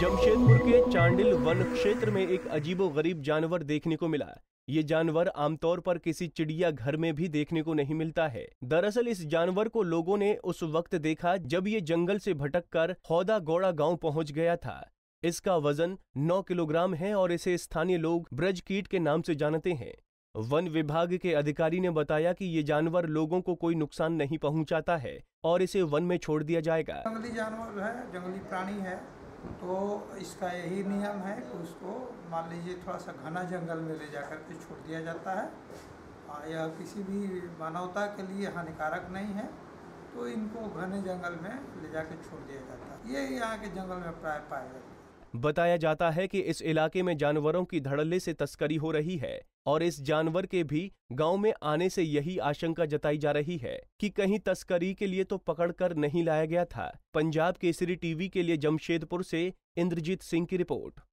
जमशेदपुर के चांडिल वन क्षेत्र में एक अजीबो गरीब जानवर देखने को मिला ये जानवर आमतौर पर किसी चिड़िया घर में भी देखने को नहीं मिलता है दरअसल इस जानवर को लोगों ने उस वक्त देखा जब ये जंगल से भटककर हौदा गौड़ा गांव पहुंच गया था इसका वजन 9 किलोग्राम है और इसे स्थानीय लोग ब्रज कीट के नाम से जानते हैं वन विभाग के अधिकारी ने बताया कि ये जानवर लोगों को कोई नुकसान नहीं पहुंचाता है और इसे वन में छोड़ दिया जाएगा जंगली जानवर है जंगली प्राणी है तो इसका यही नियम है कि उसको मान लीजिए थोड़ा सा घना जंगल में ले जा के छोड़ दिया जाता है यह किसी भी मानवता के लिए हानिकारक नहीं है तो इनको घने जंगल में ले जाकर छोड़ दिया जाता है ये यहाँ के जंगल में प्राय पाया जाता है बताया जाता है कि इस इलाके में जानवरों की धड़ल्ले से तस्करी हो रही है और इस जानवर के भी गांव में आने से यही आशंका जताई जा रही है कि कहीं तस्करी के लिए तो पकड़ कर नहीं लाया गया था पंजाब केसरी टीवी के लिए जमशेदपुर से इंद्रजीत सिंह की रिपोर्ट